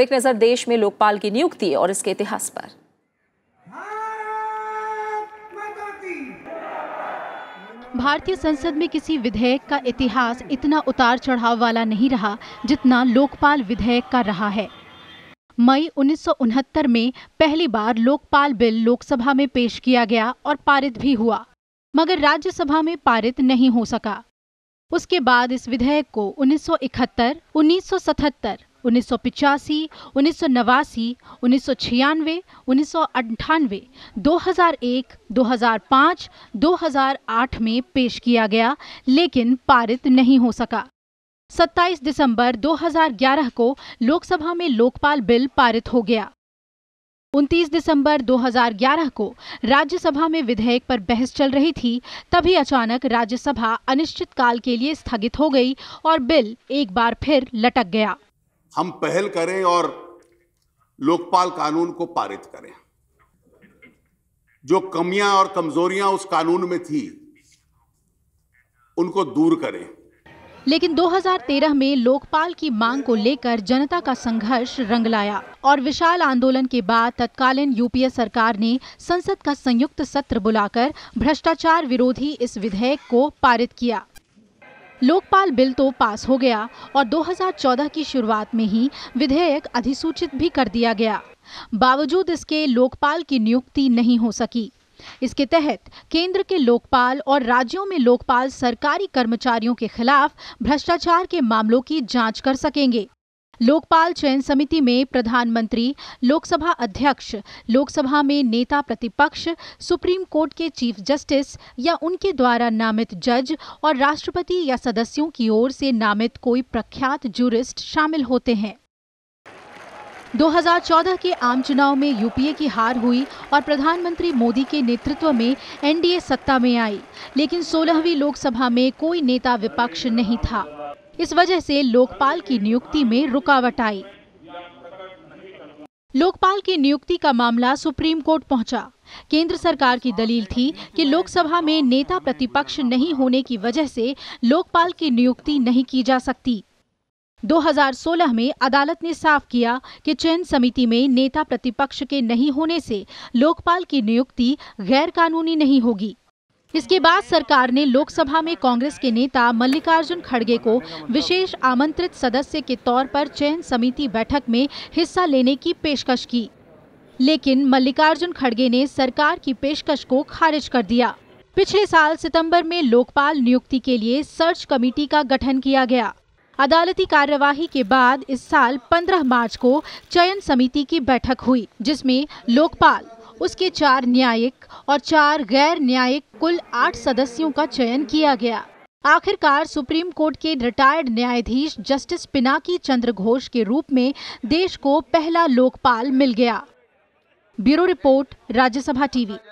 एक नज़र देश में लोकपाल की नियुक्ति और इसके इतिहास पर भारतीय संसद में किसी विधेयक का इतिहास इतना उतार चढ़ाव वाला नहीं रहा जितना लोकपाल विधेयक का रहा है मई उन्नीस में पहली बार लोकपाल बिल लोकसभा में पेश किया गया और पारित भी हुआ मगर राज्यसभा में पारित नहीं हो सका उसके बाद इस विधेयक को 1971, 1977 उन्नीस सौ पिचासी उन्नीस सौ नवासी उन्नीस सौ छियानवे उन्नीस सौ अट्ठानवे दो हज़ार एक दो हज़ार पाँच दो हज़ार आठ में पेश किया गया लेकिन पारित नहीं हो सका 27 दिसंबर 2011 को लोकसभा में लोकपाल बिल पारित हो गया 29 दिसंबर 2011 को राज्यसभा में विधेयक पर बहस चल रही थी तभी अचानक राज्यसभा अनिश्चित काल के लिए स्थगित हो गई और बिल एक बार फिर लटक गया हम पहल करें और लोकपाल कानून को पारित करें जो कमियां और कमजोरियां उस कानून में थी उनको दूर करें लेकिन 2013 में लोकपाल की मांग को लेकर जनता का संघर्ष रंग लाया और विशाल आंदोलन के बाद तत्कालीन यूपीए सरकार ने संसद का संयुक्त सत्र बुलाकर भ्रष्टाचार विरोधी इस विधेयक को पारित किया लोकपाल बिल तो पास हो गया और 2014 की शुरुआत में ही विधेयक अधिसूचित भी कर दिया गया बावजूद इसके लोकपाल की नियुक्ति नहीं हो सकी इसके तहत केंद्र के लोकपाल और राज्यों में लोकपाल सरकारी कर्मचारियों के खिलाफ भ्रष्टाचार के मामलों की जांच कर सकेंगे लोकपाल चयन समिति में प्रधानमंत्री लोकसभा अध्यक्ष लोकसभा में नेता प्रतिपक्ष सुप्रीम कोर्ट के चीफ जस्टिस या उनके द्वारा नामित जज और राष्ट्रपति या सदस्यों की ओर से नामित कोई प्रख्यात जूरिस्ट शामिल होते हैं 2014 के आम चुनाव में यूपीए की हार हुई और प्रधानमंत्री मोदी के नेतृत्व में एनडीए सत्ता में आई लेकिन 16वीं लोकसभा में कोई नेता विपक्ष नहीं था इस वजह से लोकपाल की नियुक्ति में रुकावट आई लोकपाल की नियुक्ति का मामला सुप्रीम कोर्ट पहुंचा। केंद्र सरकार की दलील थी कि लोकसभा में नेता प्रतिपक्ष नहीं होने की वजह से लोकपाल की नियुक्ति नहीं की जा सकती 2016 में अदालत ने साफ किया कि चयन समिति में नेता प्रतिपक्ष के नहीं होने से लोकपाल की नियुक्ति गैर कानूनी नहीं होगी इसके बाद सरकार ने लोकसभा में कांग्रेस के नेता मल्लिकार्जुन खड़गे को विशेष आमंत्रित सदस्य के तौर पर चयन समिति बैठक में हिस्सा लेने की पेशकश की लेकिन मल्लिकार्जुन खड़गे ने सरकार की पेशकश को खारिज कर दिया पिछले साल सितंबर में लोकपाल नियुक्ति के लिए सर्च कमेटी का गठन किया गया अदालती कार्यवाही के बाद इस साल 15 मार्च को चयन समिति की बैठक हुई जिसमें लोकपाल उसके चार न्यायिक और चार गैर न्यायिक कुल आठ सदस्यों का चयन किया गया आखिरकार सुप्रीम कोर्ट के रिटायर्ड न्यायाधीश जस्टिस पिनाकी चंद्र घोष के रूप में देश को पहला लोकपाल मिल गया ब्यूरो रिपोर्ट राज्यसभा टीवी